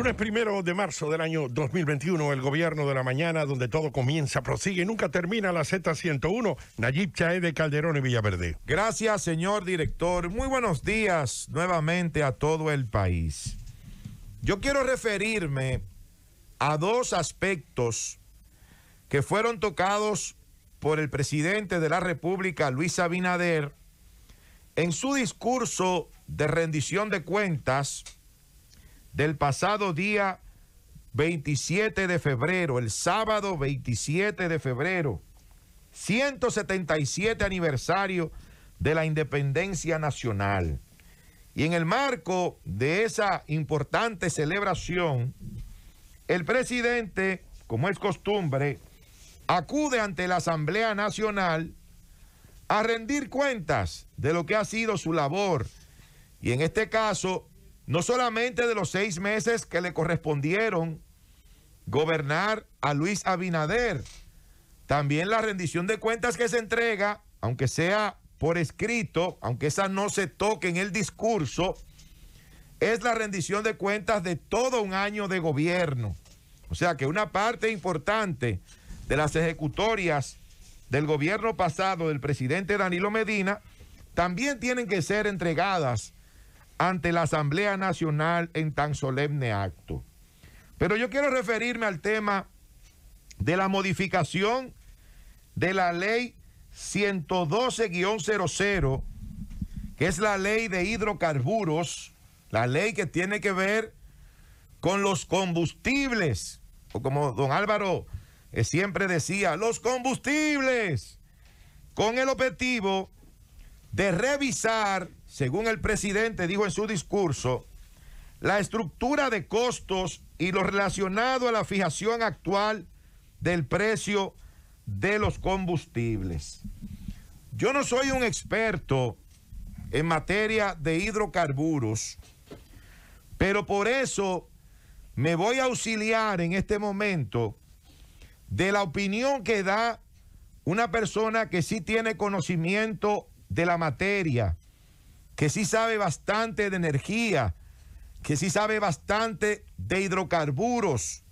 Lunes primero de marzo del año 2021, el gobierno de la mañana, donde todo comienza, prosigue y nunca termina la Z101. Nayib Chae de Calderón y Villaverde. Gracias, señor director. Muy buenos días nuevamente a todo el país. Yo quiero referirme a dos aspectos que fueron tocados por el presidente de la República, Luis Abinader, en su discurso de rendición de cuentas del pasado día 27 de febrero, el sábado 27 de febrero, 177 aniversario de la independencia nacional. Y en el marco de esa importante celebración, el presidente, como es costumbre, acude ante la Asamblea Nacional a rendir cuentas de lo que ha sido su labor. Y en este caso, no solamente de los seis meses que le correspondieron gobernar a Luis Abinader, también la rendición de cuentas que se entrega, aunque sea por escrito, aunque esa no se toque en el discurso, es la rendición de cuentas de todo un año de gobierno. O sea que una parte importante de las ejecutorias del gobierno pasado del presidente Danilo Medina también tienen que ser entregadas ante la Asamblea Nacional en tan solemne acto. Pero yo quiero referirme al tema de la modificación de la ley 112-00, que es la ley de hidrocarburos, la ley que tiene que ver con los combustibles, o como don Álvaro eh, siempre decía, los combustibles, con el objetivo de revisar, según el presidente dijo en su discurso, la estructura de costos y lo relacionado a la fijación actual del precio de los combustibles. Yo no soy un experto en materia de hidrocarburos, pero por eso me voy a auxiliar en este momento de la opinión que da una persona que sí tiene conocimiento de la materia, que sí sabe bastante de energía, que sí sabe bastante de hidrocarburos.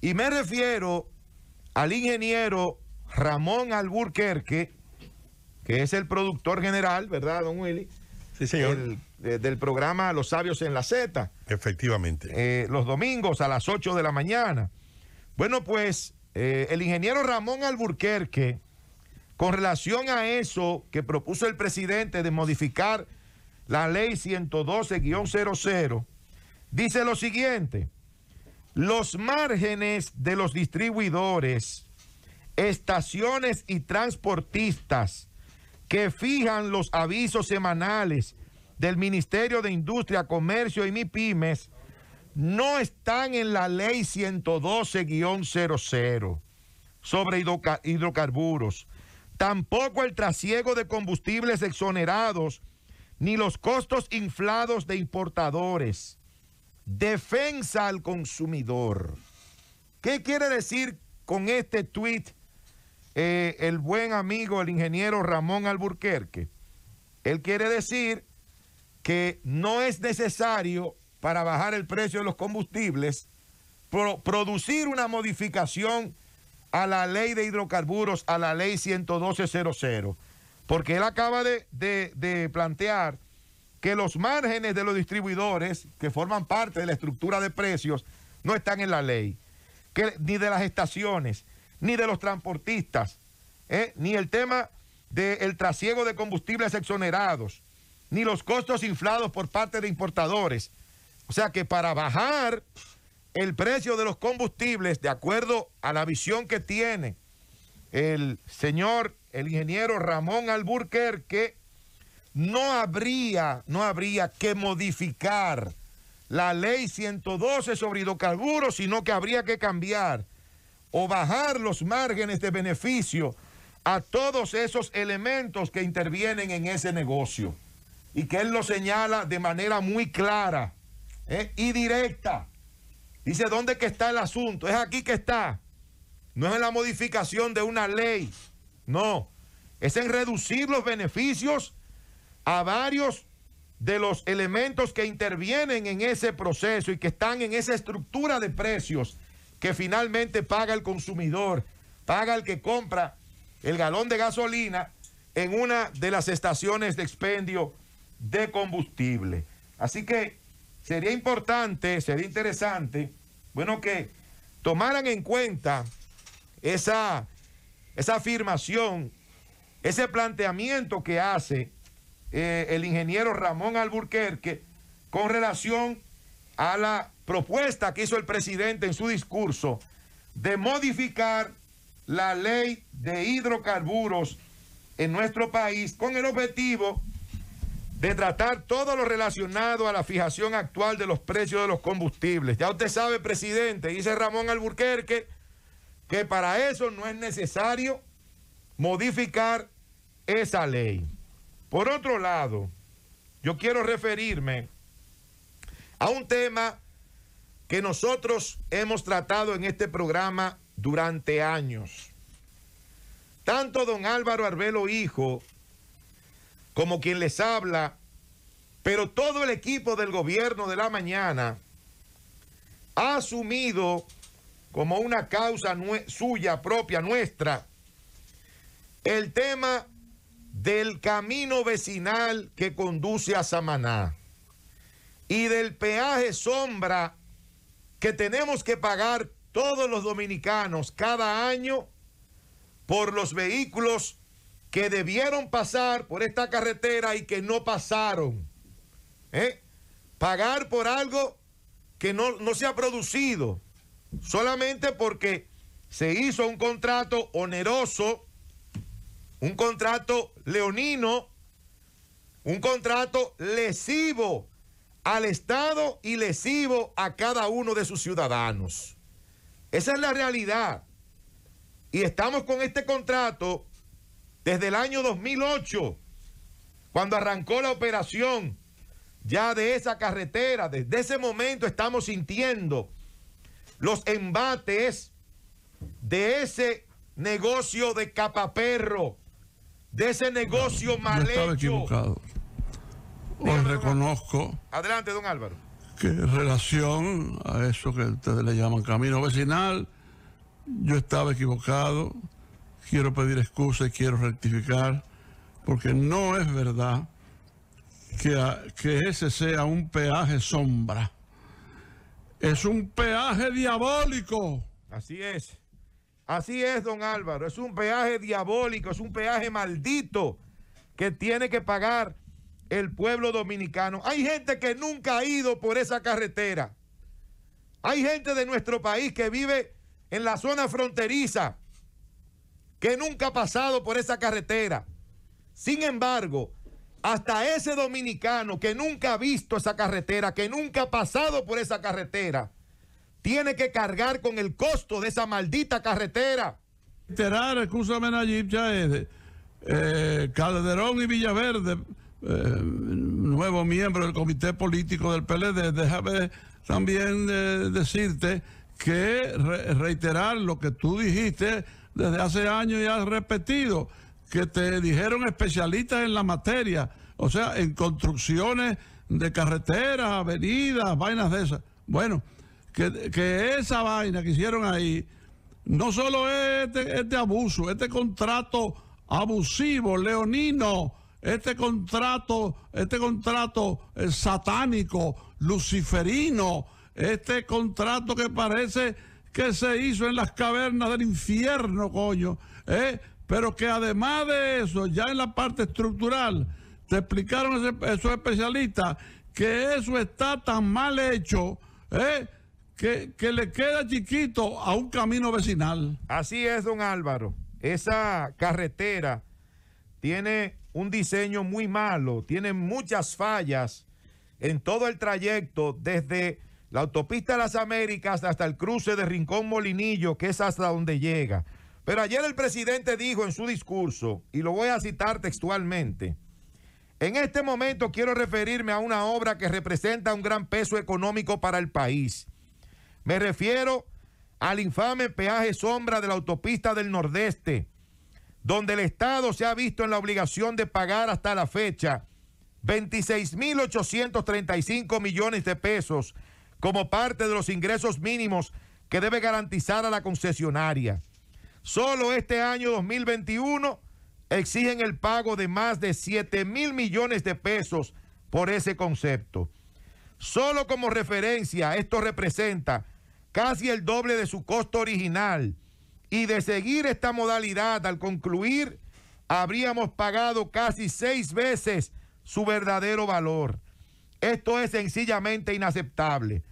Y me refiero al ingeniero Ramón Alburquerque, que es el productor general, ¿verdad, don Willy? Sí, señor. del programa Los Sabios en la Z. Efectivamente. Eh, los domingos a las 8 de la mañana. Bueno, pues eh, el ingeniero Ramón Alburquerque con relación a eso que propuso el presidente de modificar la ley 112-00, dice lo siguiente, los márgenes de los distribuidores, estaciones y transportistas que fijan los avisos semanales del Ministerio de Industria, Comercio y MIPIMES no están en la ley 112-00 sobre hidrocarburos tampoco el trasiego de combustibles exonerados, ni los costos inflados de importadores. Defensa al consumidor. ¿Qué quiere decir con este tuit eh, el buen amigo, el ingeniero Ramón Alburquerque? Él quiere decir que no es necesario para bajar el precio de los combustibles producir una modificación a la ley de hidrocarburos, a la ley 112.00, porque él acaba de, plantear que los márgenes de los distribuidores que forman parte de la estructura de precios no están en la ley, que, ni de las estaciones, ni de los transportistas, ¿eh? ni el tema del trasiego de combustibles exonerados, ni los costos inflados por parte de importadores. O sea que para bajar el precio de los combustibles, de acuerdo a la visión que tiene el señor, el ingeniero Ramón Alburquerque, no habría, no habría que modificar la ley 112 sobre hidrocarburos, sino que habría que cambiar o bajar los márgenes de beneficio a todos esos elementos que intervienen en ese negocio. Y que él lo señala de manera muy clara ¿eh? y directa. Dice, ¿dónde que está el asunto? Es aquí que está. No es en la modificación de una ley. No. Es en reducir los beneficios a varios de los elementos que intervienen en ese proceso y que están en esa estructura de precios que finalmente paga el consumidor, paga el que compra el galón de gasolina en una de las estaciones de expendio de combustible. Así que sería importante, sería interesante, bueno, que tomaran en cuenta esa, esa afirmación, ese planteamiento que hace eh, el ingeniero Ramón Alburquerque con relación a la propuesta que hizo el presidente en su discurso de modificar la ley de hidrocarburos en nuestro país con el objetivo de tratar todo lo relacionado a la fijación actual de los precios de los combustibles. Ya usted sabe, presidente, dice Ramón Alburquerque, que para eso no es necesario modificar esa ley. Por otro lado, yo quiero referirme a un tema que nosotros hemos tratado en este programa durante años. Tanto don Álvaro Arbelo Hijo como quien les habla, pero todo el equipo del gobierno de la mañana ha asumido como una causa suya propia, nuestra, el tema del camino vecinal que conduce a Samaná y del peaje sombra que tenemos que pagar todos los dominicanos cada año por los vehículos que debieron pasar por esta carretera y que no pasaron. ¿Eh? Pagar por algo que no, no se ha producido, solamente porque se hizo un contrato oneroso, un contrato leonino, un contrato lesivo al Estado y lesivo a cada uno de sus ciudadanos. Esa es la realidad. Y estamos con este contrato desde el año 2008, cuando arrancó la operación ya de esa carretera, desde ese momento estamos sintiendo los embates de ese negocio de capaperro, de ese negocio mal hecho. Estaba equivocado. Os pues reconozco. Adelante, don Álvaro. Que en relación a eso que ustedes le llaman camino vecinal, yo estaba equivocado quiero pedir excusas y quiero rectificar, porque no es verdad que, que ese sea un peaje sombra. Es un peaje diabólico. Así es. Así es, don Álvaro. Es un peaje diabólico, es un peaje maldito que tiene que pagar el pueblo dominicano. Hay gente que nunca ha ido por esa carretera. Hay gente de nuestro país que vive en la zona fronteriza, que nunca ha pasado por esa carretera. Sin embargo, hasta ese dominicano que nunca ha visto esa carretera, que nunca ha pasado por esa carretera, tiene que cargar con el costo de esa maldita carretera. ...reiterar, escúchame Nayib, ya eh, Calderón y Villaverde, eh, nuevo miembro del comité político del PLD, déjame también eh, decirte que reiterar lo que tú dijiste desde hace años ya has repetido que te dijeron especialistas en la materia, o sea, en construcciones de carreteras, avenidas, vainas de esas. Bueno, que, esa vaina que hicieron ahí, no solo es este, este, abuso, este contrato abusivo, leonino, este contrato, este contrato eh, satánico, luciferino, este contrato que parece que se hizo en las cavernas del infierno, coño. ¿eh? Pero que además de eso, ya en la parte estructural, te explicaron ese, esos especialistas que eso está tan mal hecho, ¿eh? que, que le queda chiquito a un camino vecinal. Así es, don Álvaro. Esa carretera tiene un diseño muy malo, tiene muchas fallas en todo el trayecto desde la autopista Las Américas hasta el cruce de Rincón Molinillo, que es hasta donde llega. Pero ayer el presidente dijo en su discurso, y lo voy a citar textualmente, en este momento quiero referirme a una obra que representa un gran peso económico para el país. Me refiero al infame peaje sombra de la autopista del Nordeste, donde el Estado se ha visto en la obligación de pagar hasta la fecha 26.835 millones de pesos como parte de los ingresos mínimos que debe garantizar a la concesionaria. Solo este año 2021 exigen el pago de más de 7 mil millones de pesos por ese concepto. Solo como referencia, esto representa casi el doble de su costo original y de seguir esta modalidad al concluir, habríamos pagado casi seis veces su verdadero valor. Esto es sencillamente inaceptable.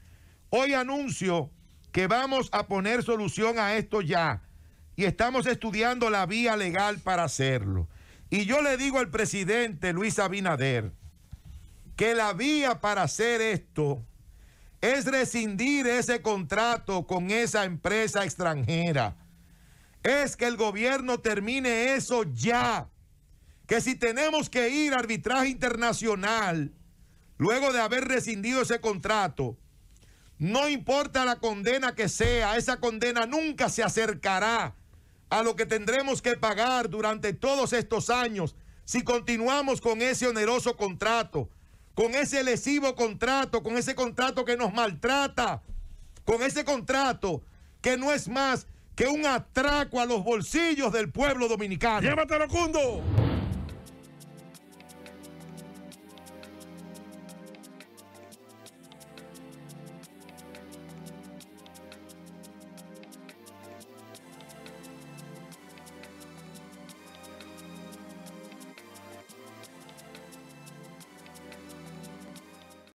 Hoy anuncio que vamos a poner solución a esto ya y estamos estudiando la vía legal para hacerlo. Y yo le digo al presidente Luis Abinader que la vía para hacer esto es rescindir ese contrato con esa empresa extranjera. Es que el gobierno termine eso ya. Que si tenemos que ir a arbitraje internacional, luego de haber rescindido ese contrato, no importa la condena que sea, esa condena nunca se acercará a lo que tendremos que pagar durante todos estos años si continuamos con ese oneroso contrato, con ese lesivo contrato, con ese contrato que nos maltrata, con ese contrato que no es más que un atraco a los bolsillos del pueblo dominicano. Llévatelo, Cundo.